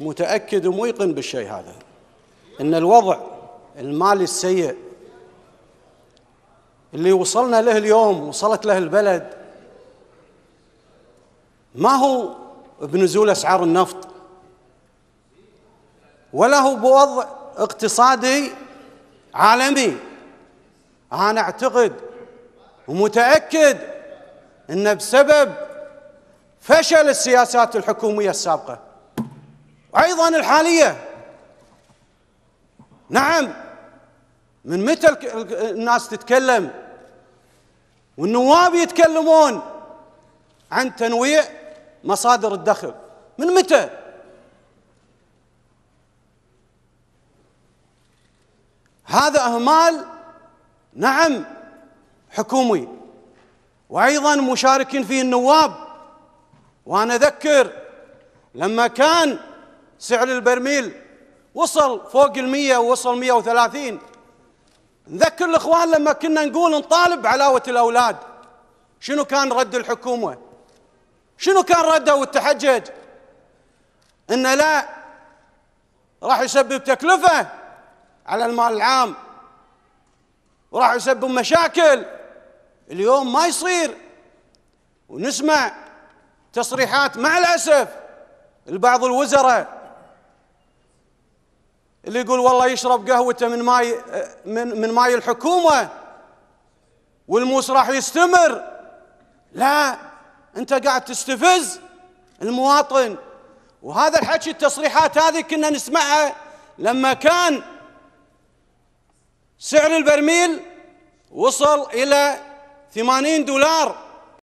متأكد وميقن بالشيء هذا أن الوضع المالي السيء اللي وصلنا له اليوم وصلت له البلد ما هو بنزول أسعار النفط ولا هو بوضع اقتصادي عالمي أنا أعتقد ومتأكد أن بسبب فشل السياسات الحكومية السابقة أيضا الحالية نعم من متى الناس تتكلم والنواب يتكلمون عن تنويع مصادر الدخل من متى هذا اهمال نعم حكومي وايضا مشاركين فيه النواب وانا اذكر لما كان سعر البرميل وصل فوق المية ووصل مية وثلاثين نذكر الإخوان لما كنا نقول نطالب علاوة الأولاد شنو كان رد الحكومة شنو كان رده والتحجج إن لا راح يسبب تكلفة على المال العام وراح يسبب مشاكل اليوم ما يصير ونسمع تصريحات مع الأسف البعض الوزراء اللي يقول والله يشرب قهوته من ماي من من ماي الحكومه والموس راح يستمر لا انت قاعد تستفز المواطن وهذا الحكي التصريحات هذه كنا نسمعها لما كان سعر البرميل وصل الى 80 دولار